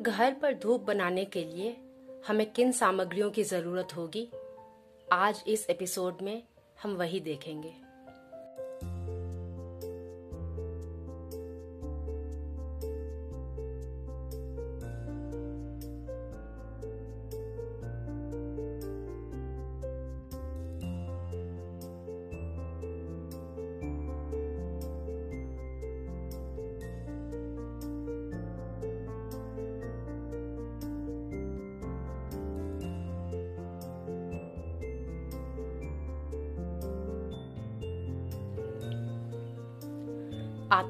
घर पर धूप बनाने के लिए हमें किन सामग्रियों की ज़रूरत होगी आज इस एपिसोड में हम वही देखेंगे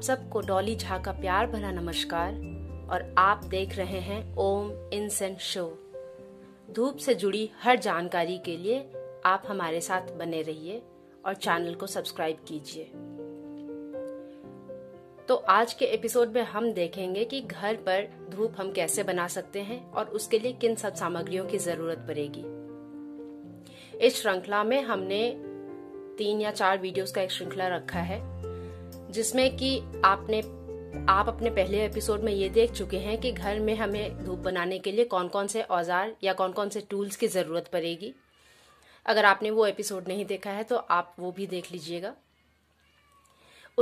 सबको डॉली झा का प्यार भरा नमस्कार और आप देख रहे हैं ओम इंसेंट शो धूप से जुड़ी हर जानकारी के लिए आप हमारे साथ बने रहिए और चैनल को सब्सक्राइब कीजिए तो आज के एपिसोड में हम देखेंगे कि घर पर धूप हम कैसे बना सकते हैं और उसके लिए किन सब सामग्रियों की जरूरत पड़ेगी इस श्रृंखला में हमने तीन या चार वीडियोस का एक श्रृंखला रखा है जिसमें कि आपने आप अपने पहले एपिसोड में ये देख चुके हैं कि घर में हमें धूप बनाने के लिए कौन कौन से औजार या कौन कौन से टूल्स की ज़रूरत पड़ेगी अगर आपने वो एपिसोड नहीं देखा है तो आप वो भी देख लीजिएगा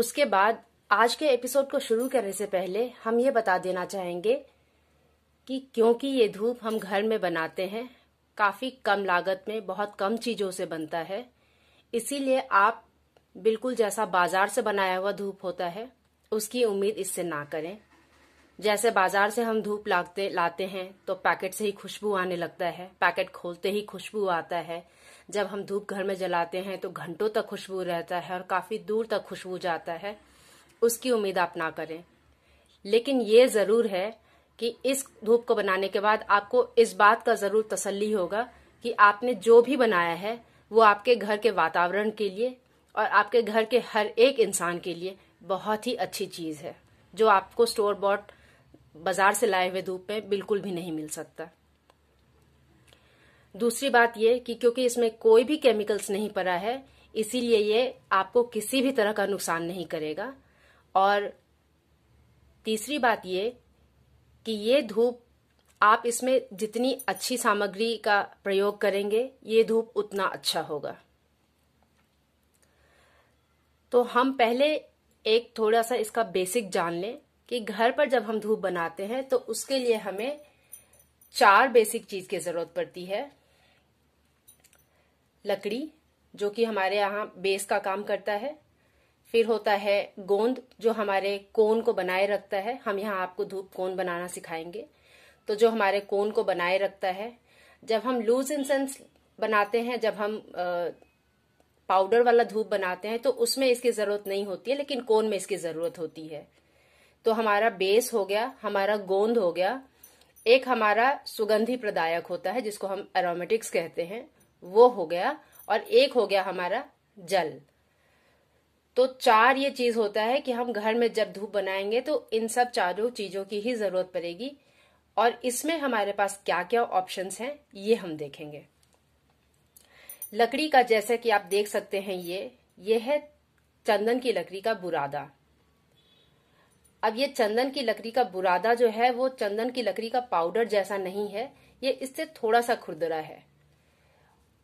उसके बाद आज के एपिसोड को शुरू करने से पहले हम ये बता देना चाहेंगे कि क्योंकि ये धूप हम घर में बनाते हैं काफ़ी कम लागत में बहुत कम चीज़ों से बनता है इसीलिए आप बिल्कुल जैसा बाजार से बनाया हुआ धूप होता है उसकी उम्मीद इससे ना करें जैसे बाजार से हम धूप लाते लाते हैं तो पैकेट से ही खुशबू आने लगता है पैकेट खोलते ही खुशबू आता है जब हम धूप घर में जलाते हैं तो घंटों तक खुशबू रहता है और काफी दूर तक खुशबू जाता है उसकी उम्मीद आप ना करें लेकिन ये जरूर है कि इस धूप को बनाने के बाद आपको इस बात का जरूर तसल्ली होगा कि आपने जो भी बनाया है वो आपके घर के वातावरण के लिए और आपके घर के हर एक इंसान के लिए बहुत ही अच्छी चीज है जो आपको स्टोर बॉट बाजार से लाए हुए धूप में बिल्कुल भी नहीं मिल सकता दूसरी बात यह कि क्योंकि इसमें कोई भी केमिकल्स नहीं पड़ा है इसीलिए ये आपको किसी भी तरह का नुकसान नहीं करेगा और तीसरी बात ये कि ये धूप आप इसमें जितनी अच्छी सामग्री का प्रयोग करेंगे ये धूप उतना अच्छा होगा तो हम पहले एक थोड़ा सा इसका बेसिक जान लें कि घर पर जब हम धूप बनाते हैं तो उसके लिए हमें चार बेसिक चीज की जरूरत पड़ती है लकड़ी जो कि हमारे यहाँ बेस का काम करता है फिर होता है गोंद जो हमारे कोन को बनाए रखता है हम यहाँ आपको धूप कोन बनाना सिखाएंगे तो जो हमारे कोन को बनाए रखता है जब हम लूज इन सेंस बनाते हैं जब हम पाउडर वाला धूप बनाते हैं तो उसमें इसकी जरूरत नहीं होती है लेकिन कोन में इसकी जरूरत होती है तो हमारा बेस हो गया हमारा गोंद हो गया एक हमारा सुगंधी प्रदायक होता है जिसको हम एरोमेटिक्स कहते हैं वो हो गया और एक हो गया हमारा जल तो चार ये चीज होता है कि हम घर में जब धूप बनाएंगे तो इन सब चारों चीजों की ही जरूरत पड़ेगी और इसमें हमारे पास क्या क्या ऑप्शंस हैं ये हम देखेंगे लकड़ी का जैसे कि आप देख सकते हैं ये ये है चंदन की लकड़ी का बुरादा अब ये चंदन की लकड़ी का बुरादा जो है वो चंदन की लकड़ी का पाउडर जैसा नहीं है ये इससे थोड़ा सा खुरदरा है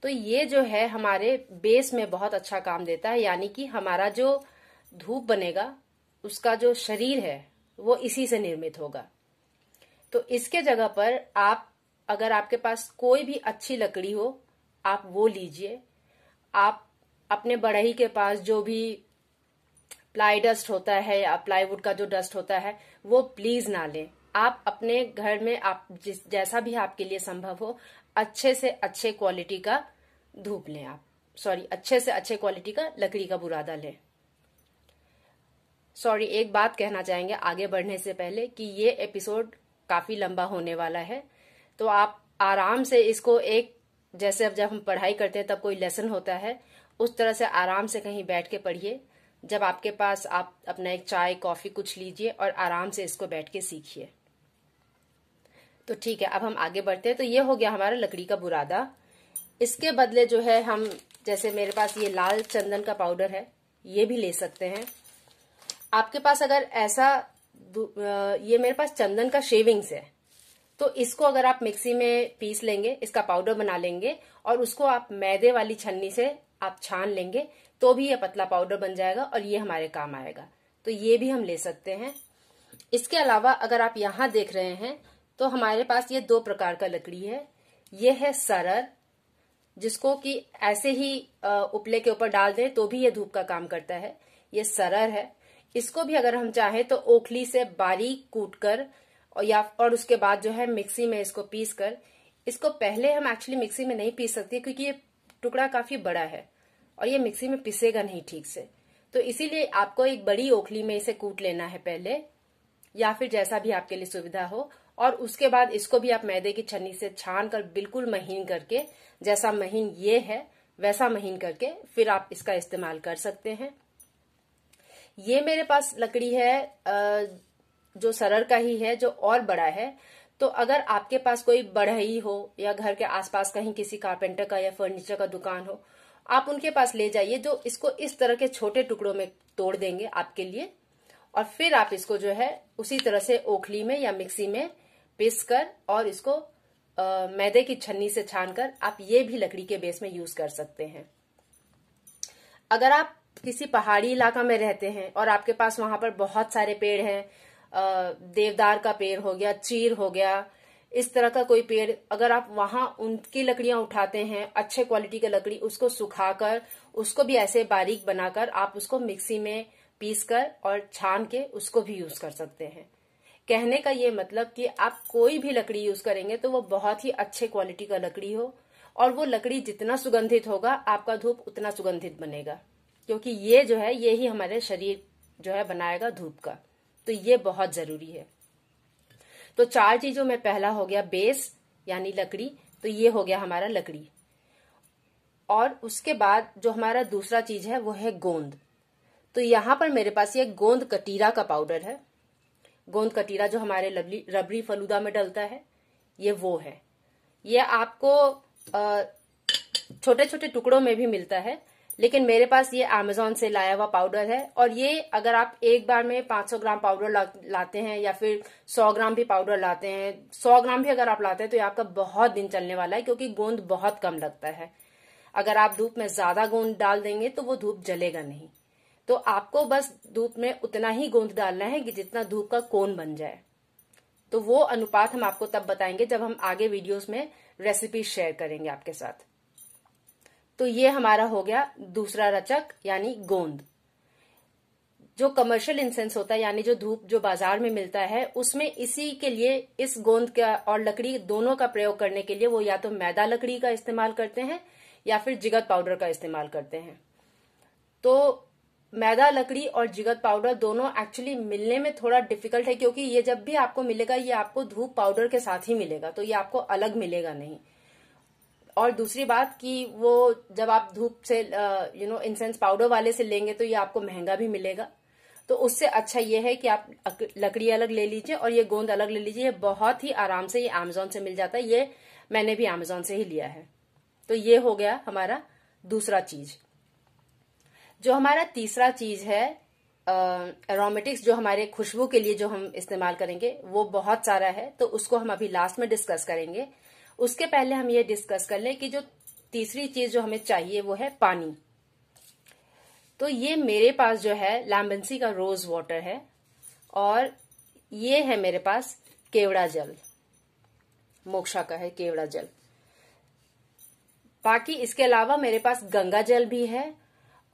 तो ये जो है हमारे बेस में बहुत अच्छा काम देता है यानी कि हमारा जो धूप बनेगा उसका जो शरीर है वो इसी से निर्मित होगा तो इसके जगह पर आप अगर आपके पास कोई भी अच्छी लकड़ी हो आप वो लीजिए आप अपने बढ़ई के पास जो भी प्लाई डस्ट होता है या प्लाईवुड का जो डस्ट होता है वो प्लीज ना लें आप अपने घर में आप जिस जैसा भी आपके लिए संभव हो अच्छे से अच्छे क्वालिटी का धूप लें आप सॉरी अच्छे से अच्छे क्वालिटी का लकड़ी का बुरादा लें सॉरी एक बात कहना चाहेंगे आगे बढ़ने से पहले कि ये एपिसोड काफी लंबा होने वाला है तो आप आराम से इसको एक जैसे अब जब हम पढ़ाई करते हैं तब कोई लेसन होता है उस तरह से आराम से कहीं बैठ के पढ़िए जब आपके पास आप अपना एक चाय कॉफ़ी कुछ लीजिए और आराम से इसको बैठ के सीखिए तो ठीक है अब हम आगे बढ़ते हैं तो ये हो गया हमारा लकड़ी का बुरादा इसके बदले जो है हम जैसे मेरे पास ये लाल चंदन का पाउडर है ये भी ले सकते हैं आपके पास अगर ऐसा ये मेरे पास चंदन का शेविंग्स है तो इसको अगर आप मिक्सी में पीस लेंगे इसका पाउडर बना लेंगे और उसको आप मैदे वाली छन्नी से आप छान लेंगे तो भी ये पतला पाउडर बन जाएगा और ये हमारे काम आएगा तो ये भी हम ले सकते हैं इसके अलावा अगर आप यहाँ देख रहे हैं तो हमारे पास ये दो प्रकार का लकड़ी है ये है सरर जिसको कि ऐसे ही उपले के ऊपर डाल दें तो भी ये धूप का काम करता है ये सरर है इसको भी अगर हम चाहें तो ओखली से बारीक कूटकर कर और या और उसके बाद जो है मिक्सी में इसको पीस कर इसको पहले हम एक्चुअली मिक्सी में नहीं पीस सकते क्योंकि ये टुकड़ा काफी बड़ा है और ये मिक्सी में पिसेगा नहीं ठीक से तो इसीलिए आपको एक बड़ी ओखली में इसे कूट लेना है पहले या फिर जैसा भी आपके लिए सुविधा हो और उसके बाद इसको भी आप मैदे की छन्नी से छान कर बिल्कुल महीन करके जैसा महीन ये है वैसा महीन करके फिर आप इसका इस्तेमाल कर सकते हैं ये मेरे पास लकड़ी है जो सरर का ही है जो और बड़ा है तो अगर आपके पास कोई बढ़ई हो या घर के आसपास कहीं किसी कारपेंटर का या फर्नीचर का दुकान हो आप उनके पास ले जाइए जो इसको इस तरह के छोटे टुकड़ों में तोड़ देंगे आपके लिए और फिर आप इसको जो है उसी तरह से ओखली में या मिक्सी में पीस कर और इसको आ, मैदे की छन्नी से छान कर आप ये भी लकड़ी के बेस में यूज कर सकते हैं अगर आप किसी पहाड़ी इलाका में रहते हैं और आपके पास वहां पर बहुत सारे पेड़ हैं देवदार का पेड़ हो गया चीर हो गया इस तरह का कोई पेड़ अगर आप वहां उनकी लकड़ियां उठाते हैं अच्छे क्वालिटी की लकड़ी उसको सुखाकर उसको भी ऐसे बारीक बनाकर आप उसको मिक्सी में पीस कर और छान के उसको भी यूज कर सकते हैं कहने का ये मतलब कि आप कोई भी लकड़ी यूज करेंगे तो वो बहुत ही अच्छे क्वालिटी का लकड़ी हो और वो लकड़ी जितना सुगंधित होगा आपका धूप उतना सुगंधित बनेगा क्योंकि ये जो है ये ही हमारे शरीर जो है बनाएगा धूप का तो ये बहुत जरूरी है तो चार चीजों में पहला हो गया बेस यानी लकड़ी तो ये हो गया हमारा लकड़ी और उसके बाद जो हमारा दूसरा चीज है वो है गोंद तो यहां पर मेरे पास ये गोंद कटीरा का पाउडर है गोंद कटीरा जो हमारे लबली रबरी फलूदा में डलता है ये वो है ये आपको छोटे छोटे टुकड़ों में भी मिलता है लेकिन मेरे पास ये अमेजोन से लाया हुआ पाउडर है और ये अगर आप एक बार में 500 ग्राम पाउडर ला, लाते हैं या फिर 100 ग्राम भी पाउडर लाते हैं 100 ग्राम भी अगर आप लाते हैं तो ये आपका बहुत दिन चलने वाला है क्योंकि गोंद बहुत कम लगता है अगर आप धूप में ज्यादा गोंद डाल देंगे तो वो धूप जलेगा नहीं तो आपको बस धूप में उतना ही गोंद डालना है कि जितना धूप का कोन बन जाए तो वो अनुपात हम आपको तब बताएंगे जब हम आगे वीडियोस में रेसिपी शेयर करेंगे आपके साथ तो ये हमारा हो गया दूसरा रचक यानी गोंद जो कमर्शियल इंसेंस होता है यानी जो धूप जो बाजार में मिलता है उसमें इसी के लिए इस गोंद का और लकड़ी दोनों का प्रयोग करने के लिए वो या तो मैदा लकड़ी का इस्तेमाल करते हैं या फिर जिगत पाउडर का इस्तेमाल करते हैं तो मैदा लकड़ी और जिगत पाउडर दोनों एक्चुअली मिलने में थोड़ा डिफिकल्ट है क्योंकि ये जब भी आपको मिलेगा ये आपको धूप पाउडर के साथ ही मिलेगा तो ये आपको अलग मिलेगा नहीं और दूसरी बात कि वो जब आप धूप से यू नो इंसेंस पाउडर वाले से लेंगे तो ये आपको महंगा भी मिलेगा तो उससे अच्छा ये है कि आप लकड़ी अलग ले लीजिए और ये गोंद अलग ले लीजिए बहुत ही आराम से ये अमेजोन से मिल जाता है ये मैंने भी अमेजोन से ही लिया है तो ये हो गया हमारा दूसरा चीज जो हमारा तीसरा चीज है एरोमेटिक्स जो हमारे खुशबू के लिए जो हम इस्तेमाल करेंगे वो बहुत सारा है तो उसको हम अभी लास्ट में डिस्कस करेंगे उसके पहले हम ये डिस्कस कर लें कि जो तीसरी चीज जो हमें चाहिए वो है पानी तो ये मेरे पास जो है लैम्बेंसी का रोज वाटर है और ये है मेरे पास केवड़ा जल मोक्षा का है केवड़ा जल बाकी इसके अलावा मेरे पास गंगा जल भी है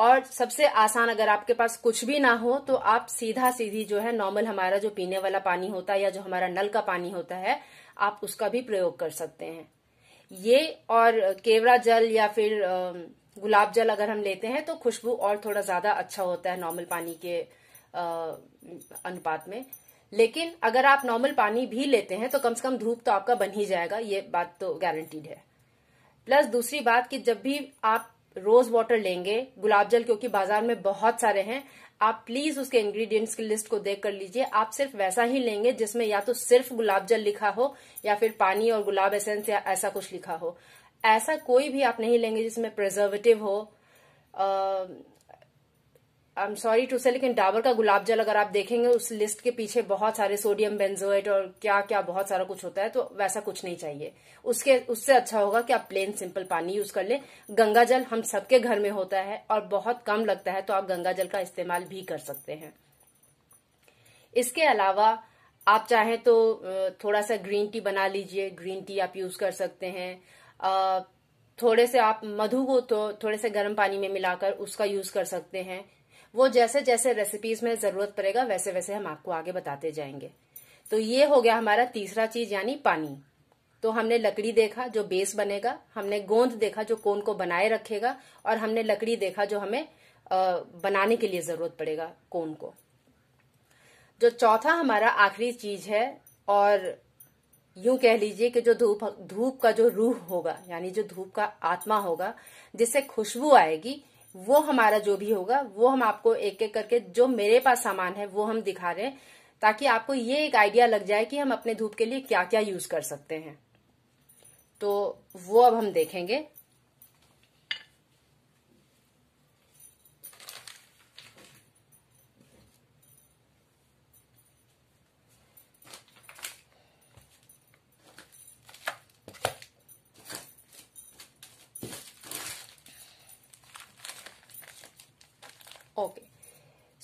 और सबसे आसान अगर आपके पास कुछ भी ना हो तो आप सीधा सीधी जो है नॉर्मल हमारा जो पीने वाला पानी होता है या जो हमारा नल का पानी होता है आप उसका भी प्रयोग कर सकते हैं ये और केवरा जल या फिर गुलाब जल अगर हम लेते हैं तो खुशबू और थोड़ा ज्यादा अच्छा होता है नॉर्मल पानी के अनुपात में लेकिन अगर आप नॉर्मल पानी भी लेते हैं तो कम से कम धूप तो आपका बन ही जाएगा ये बात तो गारंटीड है प्लस दूसरी बात कि जब भी आप रोज वाटर लेंगे गुलाब जल क्योंकि बाजार में बहुत सारे हैं आप प्लीज उसके इंग्रेडिएंट्स की लिस्ट को देख कर लीजिए आप सिर्फ वैसा ही लेंगे जिसमें या तो सिर्फ गुलाब जल लिखा हो या फिर पानी और गुलाब एसेंस या ऐसा कुछ लिखा हो ऐसा कोई भी आप नहीं लेंगे जिसमें प्रिजर्वेटिव हो आ, I am sorry to say लेकिन डाबर का गुलाब जल अगर आप देखेंगे उस लिस्ट के पीछे बहुत सारे सोडियम बेंजोइट और क्या क्या बहुत सारा कुछ होता है तो वैसा कुछ नहीं चाहिए उसके उससे अच्छा होगा कि आप प्लेन सिंपल पानी यूज कर लें गंगा जल हम सबके घर में होता है और बहुत कम लगता है तो आप गंगा जल का इस्तेमाल भी कर सकते हैं इसके अलावा आप चाहें तो थोड़ा सा ग्रीन टी बना लीजिए ग्रीन टी आप यूज कर सकते हैं थोड़े से आप मधु को तो थोड़े से गर्म पानी में मिलाकर उसका यूज कर सकते हैं वो जैसे जैसे रेसिपीज में जरूरत पड़ेगा वैसे वैसे हम आपको आगे बताते जाएंगे तो ये हो गया हमारा तीसरा चीज यानी पानी तो हमने लकड़ी देखा जो बेस बनेगा हमने गोंद देखा जो कोन को बनाए रखेगा और हमने लकड़ी देखा जो हमें बनाने के लिए जरूरत पड़ेगा कोन को जो चौथा हमारा आखिरी चीज है और यूं कह लीजिए कि जो धूप धूप का जो रूह होगा यानी जो धूप का आत्मा होगा जिससे खुशबू आएगी वो हमारा जो भी होगा वो हम आपको एक एक करके जो मेरे पास सामान है वो हम दिखा रहे हैं ताकि आपको ये एक आइडिया लग जाए कि हम अपने धूप के लिए क्या क्या यूज कर सकते हैं तो वो अब हम देखेंगे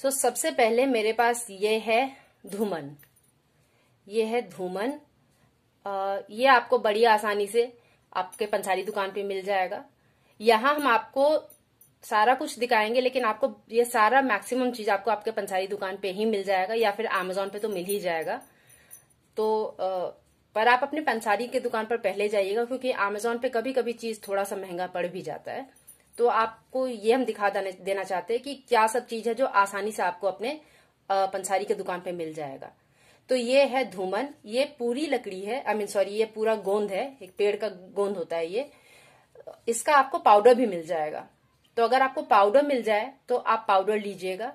सो so, सबसे पहले मेरे पास ये है धूमन ये है धूमन ये आपको बड़ी आसानी से आपके पंसारी दुकान पे मिल जाएगा यहाँ हम आपको सारा कुछ दिखाएंगे लेकिन आपको ये सारा मैक्सिमम चीज आपको आपके पंसारी दुकान पे ही मिल जाएगा या फिर अमेजोन पे तो मिल ही जाएगा तो आ, पर आप अपने पंसारी के दुकान पर पहले जाइएगा क्योंकि अमेजोन पे कभी कभी चीज थोड़ा सा महंगा पड़ भी जाता है तो आपको ये हम दिखा देना चाहते हैं कि क्या सब चीज है जो आसानी से आपको अपने पंसारी के दुकान पे मिल जाएगा तो ये है धूमन ये पूरी लकड़ी है आई मीन सॉरी ये पूरा गोंद है एक पेड़ का गोंद होता है ये इसका आपको पाउडर भी मिल जाएगा तो अगर आपको पाउडर मिल जाए तो आप पाउडर लीजिएगा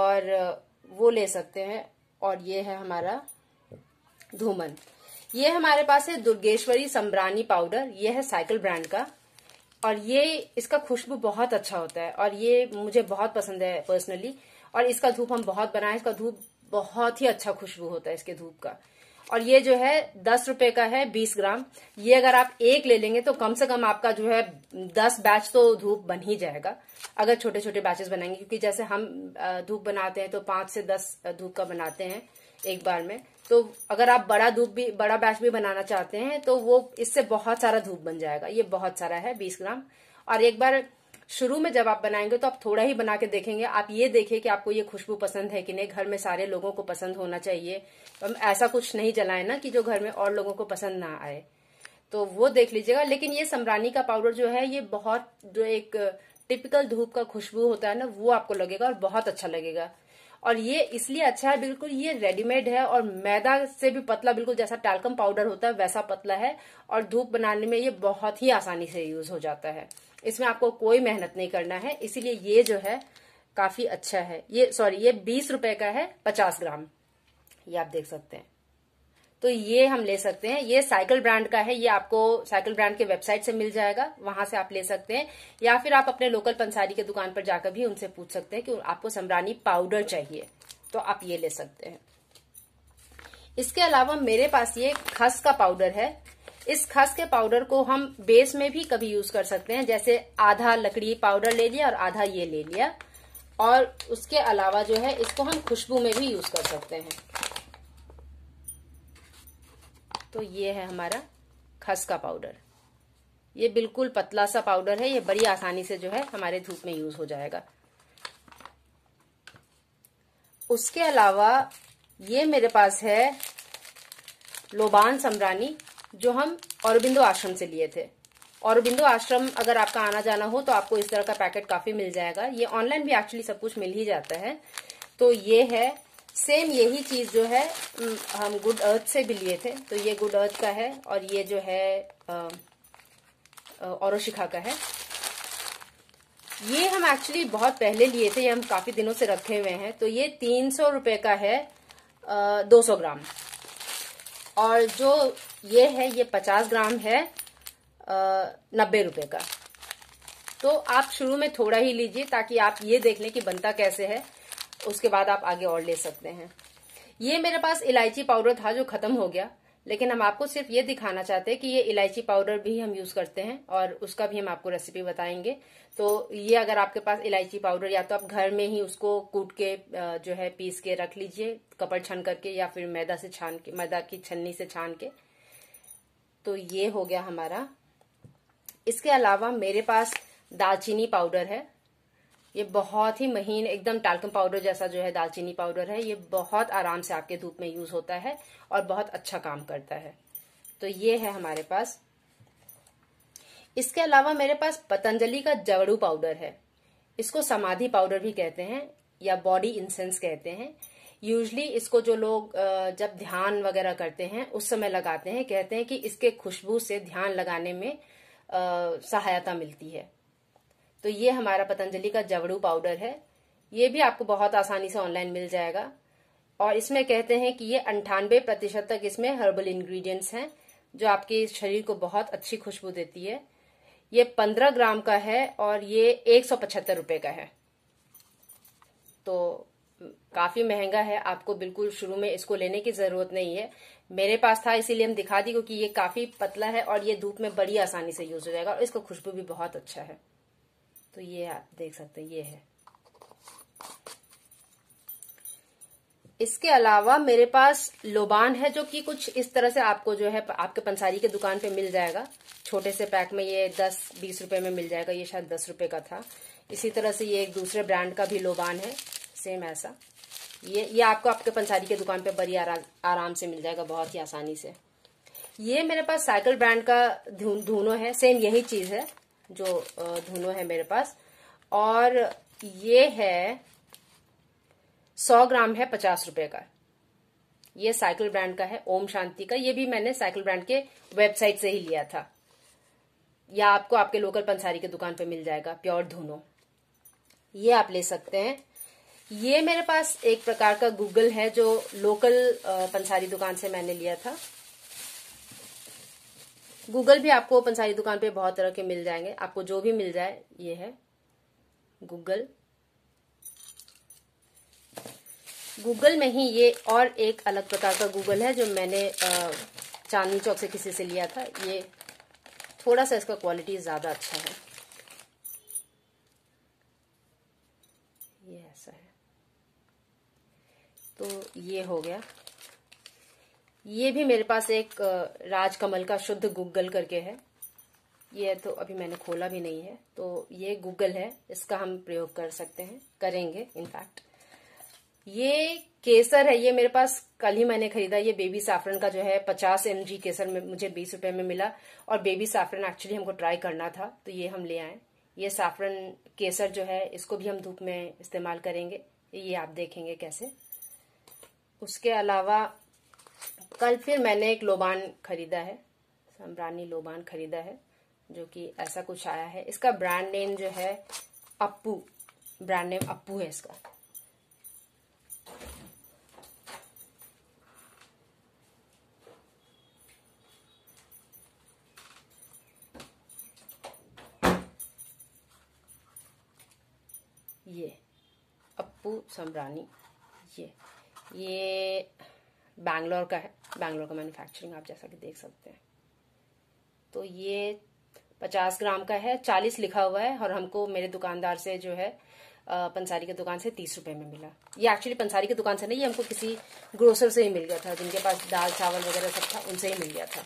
और वो ले सकते हैं और ये है हमारा धूमन ये हमारे पास है दुर्गेश्वरी सम्रानी पाउडर ये है साइकिल ब्रांड का और ये इसका खुशबू बहुत अच्छा होता है और ये मुझे बहुत पसंद है पर्सनली और इसका धूप हम बहुत बनाए इसका धूप बहुत ही अच्छा खुशबू होता है इसके धूप का और ये जो है दस रुपए का है बीस ग्राम ये अगर आप एक ले लेंगे तो कम से कम आपका जो है दस बैच तो धूप बन ही जाएगा अगर छोटे छोटे बैचेस बनाएंगे क्योंकि जैसे हम धूप बनाते हैं तो पांच से दस धूप का बनाते हैं एक बार में तो अगर आप बड़ा धूप भी बड़ा बैच भी बनाना चाहते हैं तो वो इससे बहुत सारा धूप बन जाएगा ये बहुत सारा है बीस ग्राम और एक बार शुरू में जब आप बनाएंगे तो आप थोड़ा ही बना के देखेंगे आप ये देखें कि आपको ये खुशबू पसंद है कि नहीं घर में सारे लोगों को पसंद होना चाहिए हम ऐसा कुछ नहीं जलाएं ना कि जो घर में और लोगों को पसंद ना आए तो वो देख लीजिएगा लेकिन ये समरानी का पाउडर जो है ये बहुत जो एक टिपिकल धूप का खुशबू होता है ना वो आपको लगेगा और बहुत अच्छा लगेगा और ये इसलिए अच्छा है बिल्कुल ये रेडीमेड है और मैदा से भी पतला बिल्कुल जैसा टैल्कम पाउडर होता है वैसा पतला है और धूप बनाने में ये बहुत ही आसानी से यूज हो जाता है इसमें आपको कोई मेहनत नहीं करना है इसीलिए ये जो है काफी अच्छा है ये सॉरी ये बीस रुपए का है पचास ग्राम ये आप देख सकते हैं तो ये हम ले सकते हैं ये साइकिल ब्रांड का है ये आपको साइकिल ब्रांड के वेबसाइट से मिल जाएगा वहां से आप ले सकते हैं या फिर आप अपने लोकल पंसारी के दुकान पर जाकर भी उनसे पूछ सकते हैं कि आपको समरानी पाउडर चाहिए तो आप ये ले सकते हैं इसके अलावा मेरे पास ये खस का पाउडर है इस खस के पाउडर को हम बेस में भी कभी यूज कर सकते हैं जैसे आधा लकड़ी पाउडर ले लिया और आधा ये ले लिया और उसके अलावा जो है इसको हम खुशबू में भी यूज कर सकते हैं तो ये है हमारा खस का पाउडर ये बिल्कुल पतला सा पाउडर है ये बड़ी आसानी से जो है हमारे धूप में यूज हो जाएगा उसके अलावा ये मेरे पास है लोबान समरानी जो हम औरबिंदो आश्रम से लिए थे औरबिंदो आश्रम अगर आपका आना जाना हो तो आपको इस तरह का पैकेट काफी मिल जाएगा ये ऑनलाइन भी एक्चुअली सब कुछ मिल ही जाता है तो ये है सेम यही चीज जो है हम गुड अर्थ से भी लिए थे तो ये गुड अर्थ का है और ये जो है और शिखा का है ये हम एक्चुअली बहुत पहले लिए थे ये हम काफी दिनों से रखे हुए हैं तो ये तीन सौ रुपए का है दो सौ ग्राम और जो ये है ये पचास ग्राम है नब्बे रुपए का तो आप शुरू में थोड़ा ही लीजिए ताकि आप ये देख लें कि बनता कैसे है उसके बाद आप आगे और ले सकते हैं ये मेरे पास इलायची पाउडर था जो खत्म हो गया लेकिन हम आपको सिर्फ ये दिखाना चाहते हैं कि ये इलायची पाउडर भी हम यूज करते हैं और उसका भी हम आपको रेसिपी बताएंगे तो ये अगर आपके पास इलायची पाउडर या तो आप घर में ही उसको कूट के जो है पीस के रख लीजिए कपड़ छन करके या फिर मैदा से छान के मैदा की छन्नी से छान के तो ये हो गया हमारा इसके अलावा मेरे पास दालचीनी पाउडर है ये बहुत ही महीन एकदम टालकम पाउडर जैसा जो है दालचीनी पाउडर है ये बहुत आराम से आपके धूप में यूज होता है और बहुत अच्छा काम करता है तो ये है हमारे पास इसके अलावा मेरे पास पतंजलि का जगड़ू पाउडर है इसको समाधि पाउडर भी कहते हैं या बॉडी इंसेंस कहते हैं यूजली इसको जो लोग जब ध्यान वगैरह करते हैं उस समय लगाते हैं कहते हैं कि इसके खुशबू से ध्यान लगाने में सहायता मिलती है तो ये हमारा पतंजलि का जवड़ू पाउडर है ये भी आपको बहुत आसानी से ऑनलाइन मिल जाएगा और इसमें कहते हैं कि ये अंठानबे प्रतिशत तक इसमें हर्बल इंग्रेडिएंट्स हैं जो आपके शरीर को बहुत अच्छी खुशबू देती है ये पंद्रह ग्राम का है और ये एक सौ पचहत्तर रूपये का है तो काफ़ी महंगा है आपको बिल्कुल शुरू में इसको लेने की ज़रूरत नहीं है मेरे पास था इसीलिए हम दिखा दी क्योंकि ये काफ़ी पतला है और ये धूप में बड़ी आसानी से यूज हो जाएगा और इसका खुशबू भी बहुत अच्छा है तो ये आप देख सकते हैं ये है इसके अलावा मेरे पास लोबान है जो कि कुछ इस तरह से आपको जो है आपके पंसारी के दुकान पे मिल जाएगा छोटे से पैक में ये दस बीस रुपए में मिल जाएगा ये शायद दस रुपए का था इसी तरह से ये एक दूसरे ब्रांड का भी लोबान है सेम ऐसा ये ये आपको आपके पंसारी के दुकान पे बड़ी आरा, आराम से मिल जाएगा बहुत ही आसानी से ये मेरे पास साइकिल ब्रांड का धूनो है सेम यही चीज है जो धुनो है मेरे पास और ये है सौ ग्राम है पचास रुपए का ये साइकिल ब्रांड का है ओम शांति का ये भी मैंने साइकिल ब्रांड के वेबसाइट से ही लिया था या आपको आपके लोकल पंसारी की दुकान पे मिल जाएगा प्योर धुनो ये आप ले सकते हैं ये मेरे पास एक प्रकार का गूगल है जो लोकल पंसारी दुकान से मैंने लिया था गूगल भी आपको सारी दुकान पे बहुत तरह के मिल जाएंगे आपको जो भी मिल जाए ये है गूगल गूगल में ही ये और एक अलग प्रकार का गूगल है जो मैंने चांदनी चौक से किसी से लिया था ये थोड़ा सा इसका क्वालिटी ज्यादा अच्छा है ये ऐसा है तो ये हो गया ये भी मेरे पास एक राजकमल का शुद्ध गूगल करके है ये तो अभी मैंने खोला भी नहीं है तो ये गूगल है इसका हम प्रयोग कर सकते हैं करेंगे इनफैक्ट ये केसर है ये मेरे पास कल ही मैंने खरीदा ये बेबी साफरन का जो है पचास एम जी केसर में मुझे बीस रुपए में मिला और बेबी साफरन एक्चुअली हमको ट्राई करना था तो ये हम ले आए ये साफरन केसर जो है इसको भी हम धूप में इस्तेमाल करेंगे ये आप देखेंगे कैसे उसके अलावा कल फिर मैंने एक लोबान खरीदा है संब्रानी लोबान खरीदा है जो कि ऐसा कुछ आया है इसका ब्रांड नेम जो है अप्पू ब्रांड नेम अप्पू है इसका ये अप्पू सम्रानी ये ये बैंगलोर का है बैंगलोर का मैन्युफैक्चरिंग आप जैसा कि देख सकते हैं तो ये पचास ग्राम का है चालीस लिखा हुआ है और हमको मेरे दुकानदार से जो है पंसारी की दुकान से तीस रुपए में मिला ये एक्चुअली पंसारी की दुकान से नहीं हमको किसी ग्रोसर से ही मिल गया था जिनके पास दाल चावल वगैरह सब था उनसे ही मिल गया था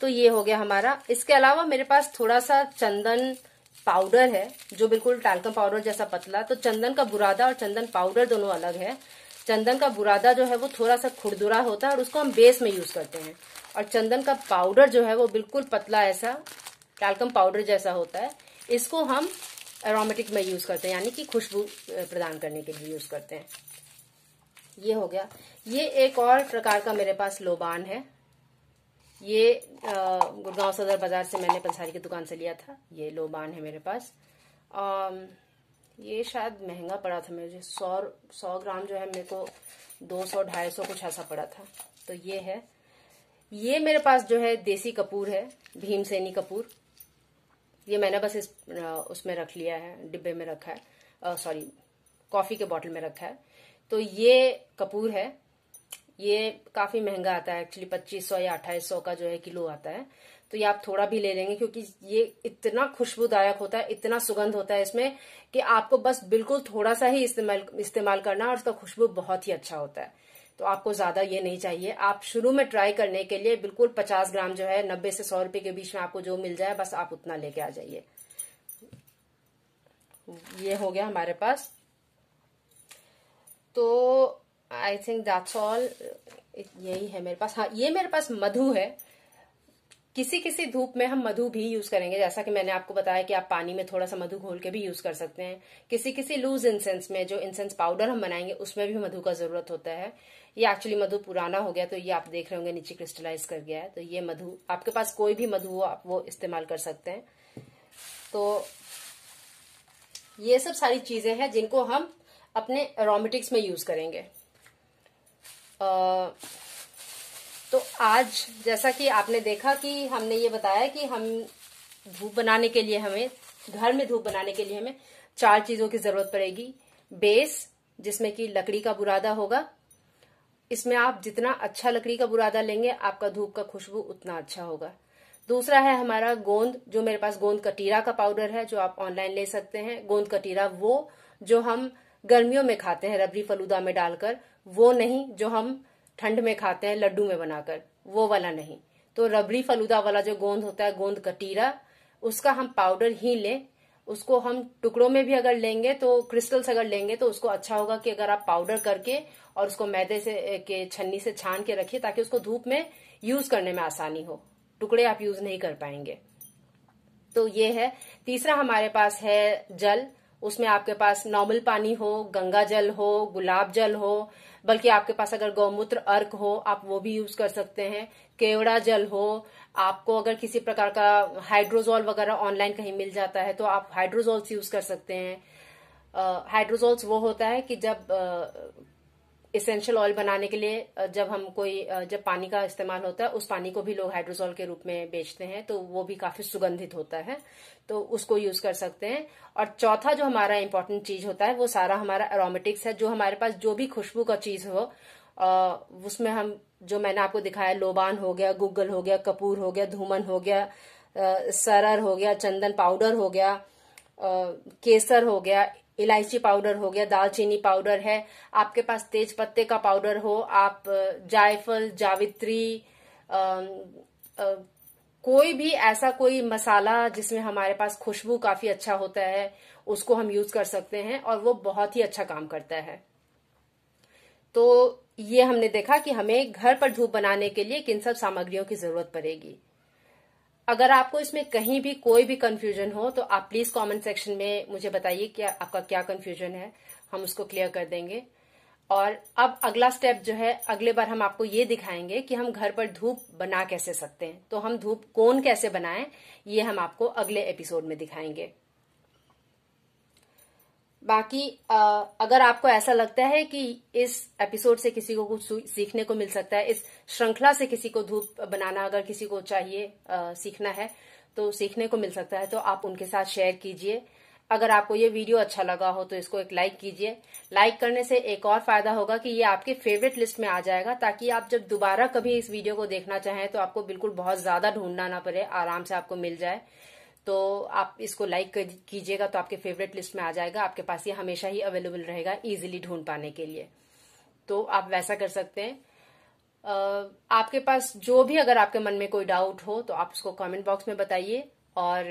तो ये हो गया हमारा इसके अलावा मेरे पास थोड़ा सा चंदन पाउडर है जो बिल्कुल टालकम पाउडर जैसा पतला तो चंदन का बुरादा और चंदन पाउडर दोनों अलग है चंदन का बुरादा जो है वो थोड़ा सा खुरदुरा होता है और उसको हम बेस में यूज करते हैं और चंदन का पाउडर जो है वो बिल्कुल पतला ऐसा कैल्कम पाउडर जैसा होता है इसको हम एरोमेटिक में यूज करते हैं यानी कि खुशबू प्रदान करने के लिए यूज करते हैं ये हो गया ये एक और प्रकार का मेरे पास लोबान है ये गुड़गांव सदर बाजार से मैंने पंसारी की दुकान से लिया था ये लोबान है मेरे पास आ, ये शायद महंगा पड़ा था मुझे सौ सौ ग्राम जो है मेरे को दो सौ ढाई सौ कुछ ऐसा पड़ा था तो ये है ये मेरे पास जो है देसी कपूर है भीमसेनी कपूर ये मैंने बस इस उसमें रख लिया है डिब्बे में रखा है सॉरी कॉफ़ी के बॉटल में रखा है तो ये कपूर है ये काफ़ी महंगा आता है एक्चुअली पच्चीस सौ या अट्ठाईस सौ का जो है किलो आता है तो ये आप थोड़ा भी ले लेंगे क्योंकि ये इतना खुशबूदायक होता है इतना सुगंध होता है इसमें कि आपको बस बिल्कुल थोड़ा सा ही इस्तेमाल इस्तेमाल करना और इसका खुशबू बहुत ही अच्छा होता है तो आपको ज्यादा ये नहीं चाहिए आप शुरू में ट्राई करने के लिए बिल्कुल पचास ग्राम जो है नब्बे से सौ रुपए के बीच में आपको जो मिल जाए बस आप उतना लेके आ जाइए ये हो गया हमारे पास तो आई थिंक दैट्स ऑल यही है मेरे पास हाँ ये मेरे पास मधु है किसी किसी धूप में हम मधु भी यूज करेंगे जैसा कि मैंने आपको बताया कि आप पानी में थोड़ा सा मधु घोल के भी यूज कर सकते हैं किसी किसी लूज इंसेंस में जो इंसेंस पाउडर हम बनाएंगे उसमें भी मधु का जरूरत होता है ये एक्चुअली मधु पुराना हो गया तो ये आप देख रहे होंगे नीचे क्रिस्टलाइज कर गया है तो ये मधु आपके पास कोई भी मधु हो आप वो इस्तेमाल कर सकते हैं तो ये सब सारी चीजें हैं जिनको हम अपने रोमेटिक्स में यूज करेंगे आ, तो आज जैसा कि आपने देखा कि हमने ये बताया कि हम धूप बनाने के लिए हमें घर में धूप बनाने के लिए हमें चार चीजों की जरूरत पड़ेगी बेस जिसमें कि लकड़ी का बुरादा होगा इसमें आप जितना अच्छा लकड़ी का बुरादा लेंगे आपका धूप का खुशबू उतना अच्छा होगा दूसरा है हमारा गोंद जो मेरे पास गोंद कटीरा का पाउडर है जो आप ऑनलाइन ले सकते हैं गोंद कटीरा वो जो हम गर्मियों में खाते हैं रबड़ी फलूदा में डालकर वो नहीं जो हम ठंड में खाते हैं लड्डू में बनाकर वो वाला नहीं तो रबड़ी फलूदा वाला जो गोंद होता है गोंद कटीरा उसका हम पाउडर ही लें उसको हम टुकड़ों में भी अगर लेंगे तो क्रिस्टल्स अगर लेंगे तो उसको अच्छा होगा कि अगर आप पाउडर करके और उसको मैदे से के छन्नी से छान के रखिए ताकि उसको धूप में यूज करने में आसानी हो टुकड़े आप यूज नहीं कर पाएंगे तो ये है तीसरा हमारे पास है जल उसमें आपके पास नॉर्मल पानी हो गंगा जल हो गुलाब जल हो बल्कि आपके पास अगर गौमूत्र अर्क हो आप वो भी यूज कर सकते हैं केवड़ा जल हो आपको अगर किसी प्रकार का हाइड्रोजोल वगैरह ऑनलाइन कहीं मिल जाता है तो आप हाइड्रोजोल्स यूज कर सकते हैं हाइड्रोजोल्स वो होता है कि जब इसेंशियल ऑयल बनाने के लिए जब हम कोई जब पानी का इस्तेमाल होता है उस पानी को भी लोग हाइड्रोजोल के रूप में बेचते हैं तो वो भी काफी सुगंधित होता है तो उसको यूज कर सकते हैं और चौथा जो हमारा इम्पोर्टेंट चीज होता है वो सारा हमारा एरोमेटिक्स है जो हमारे पास जो भी खुशबू का चीज हो उसमें हम जो मैंने आपको दिखाया लोबान हो गया गुग्गल हो गया कपूर हो गया धूमन हो गया सरर हो गया चंदन पाउडर हो गया केसर हो गया इलायची पाउडर हो गया दालचीनी पाउडर है आपके पास तेज पत्ते का पाउडर हो आप जायफल जावित्री आ, आ, कोई भी ऐसा कोई मसाला जिसमें हमारे पास खुशबू काफी अच्छा होता है उसको हम यूज कर सकते हैं और वो बहुत ही अच्छा काम करता है तो ये हमने देखा कि हमें घर पर धूप बनाने के लिए किन सब सामग्रियों की जरूरत पड़ेगी अगर आपको इसमें कहीं भी कोई भी कंफ्यूजन हो तो आप प्लीज कमेंट सेक्शन में मुझे बताइए कि आपका क्या कंफ्यूजन है हम उसको क्लियर कर देंगे और अब अगला स्टेप जो है अगले बार हम आपको ये दिखाएंगे कि हम घर पर धूप बना कैसे सकते हैं तो हम धूप कौन कैसे बनाएं ये हम आपको अगले एपिसोड में दिखाएंगे बाकी अगर आपको ऐसा लगता है कि इस एपिसोड से किसी को कुछ सीखने को मिल सकता है इस श्रृंखला से किसी को धूप बनाना अगर किसी को चाहिए सीखना है तो सीखने को मिल सकता है तो आप उनके साथ शेयर कीजिए अगर आपको ये वीडियो अच्छा लगा हो तो इसको एक लाइक कीजिए लाइक करने से एक और फायदा होगा कि ये आपके फेवरेट लिस्ट में आ जाएगा ताकि आप जब दोबारा कभी इस वीडियो को देखना चाहें तो आपको बिल्कुल बहुत ज्यादा ढूंढना ना पड़े आराम से आपको मिल जाए तो आप इसको लाइक कीजिएगा तो आपके फेवरेट लिस्ट में आ जाएगा आपके पास ये हमेशा ही अवेलेबल रहेगा इजीली ढूंढ पाने के लिए तो आप वैसा कर सकते हैं आपके पास जो भी अगर आपके मन में कोई डाउट हो तो आप उसको कमेंट बॉक्स में बताइए और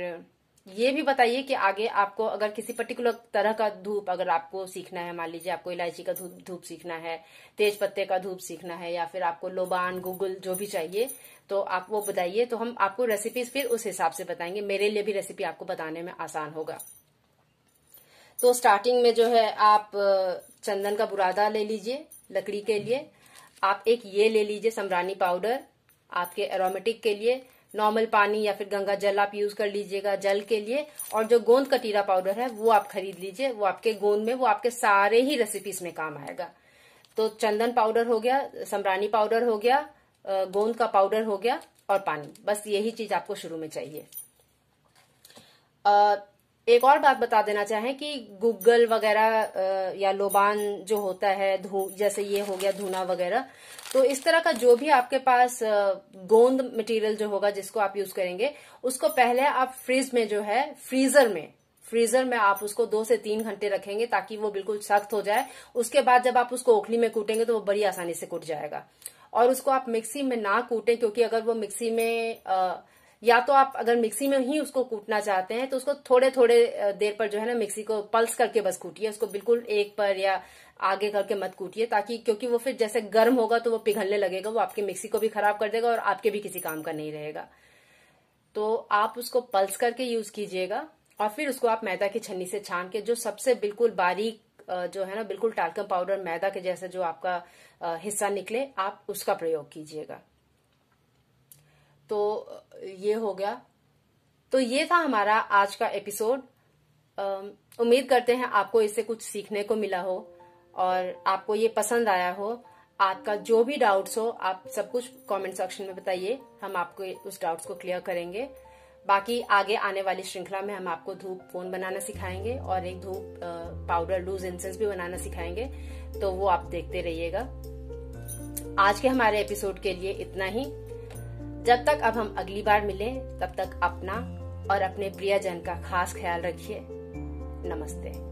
ये भी बताइए कि आगे आपको अगर किसी पर्टिकुलर तरह का धूप अगर आपको सीखना है मान लीजिए आपको इलायची का धूप धूप सीखना है तेज पत्ते का धूप सीखना है या फिर आपको लोबान गूगल जो भी चाहिए तो आप वो बताइए तो हम आपको रेसिपीज फिर उस हिसाब से बताएंगे मेरे लिए भी रेसिपी आपको बताने में आसान होगा तो स्टार्टिंग में जो है आप चंदन का बुरादा ले लीजिए लकड़ी के लिए आप एक ये ले लीजिए समरानी पाउडर आपके एरोमेटिक के लिए नॉर्मल पानी या फिर गंगा जल आप यूज कर लीजिएगा जल के लिए और जो गोंद कटीरा पाउडर है वो आप खरीद लीजिए वो आपके गोंद में वो आपके सारे ही रेसिपीज में काम आएगा तो चंदन पाउडर हो गया समरानी पाउडर हो गया गोंद का पाउडर हो गया और पानी बस यही चीज आपको शुरू में चाहिए एक और बात बता देना चाहें कि गूगल वगैरह या लोबान जो होता है धू जैसे ये हो गया धूना वगैरह तो इस तरह का जो भी आपके पास गोंद मटेरियल जो होगा जिसको आप यूज करेंगे उसको पहले आप फ्रिज में जो है फ्रीजर में फ्रीजर में आप उसको दो से तीन घंटे रखेंगे ताकि वो बिल्कुल सख्त हो जाए उसके बाद जब आप उसको ओखली में कूटेंगे तो वो बड़ी आसानी से कूट जाएगा और उसको आप मिक्सी में ना कूटें क्योंकि अगर वो मिक्सी में आ, या तो आप अगर मिक्सी में ही उसको कूटना चाहते हैं तो उसको थोड़े थोड़े देर पर जो है ना मिक्सी को पल्स करके बस कूटिए उसको बिल्कुल एक पर या आगे करके मत कूटिए ताकि क्योंकि वो फिर जैसे गर्म होगा तो वो पिघलने लगेगा वो आपकी मिक्सी को भी खराब कर देगा और आपके भी किसी काम का नहीं रहेगा तो आप उसको पल्स करके यूज कीजिएगा और फिर उसको आप मैदा की छन्नी से छान के जो सबसे बिल्कुल बारीक जो है ना बिल्कुल टालकम पाउडर मैदा के जैसे जो आपका हिस्सा निकले आप उसका प्रयोग कीजिएगा तो ये हो गया तो ये था हमारा आज का एपिसोड उम्मीद करते हैं आपको इससे कुछ सीखने को मिला हो और आपको ये पसंद आया हो आपका जो भी डाउट्स हो आप सब कुछ कमेंट सेक्शन में बताइए हम आपको उस डाउट्स को क्लियर करेंगे बाकी आगे आने वाली श्रृंखला में हम आपको धूप फोन बनाना सिखाएंगे और एक धूप पाउडर लूज इंसेंस भी बनाना सिखाएंगे तो वो आप देखते रहिएगा आज के हमारे एपिसोड के लिए इतना ही जब तक अब हम अगली बार मिले तब तक अपना और अपने प्रियजन का खास ख्याल रखिए नमस्ते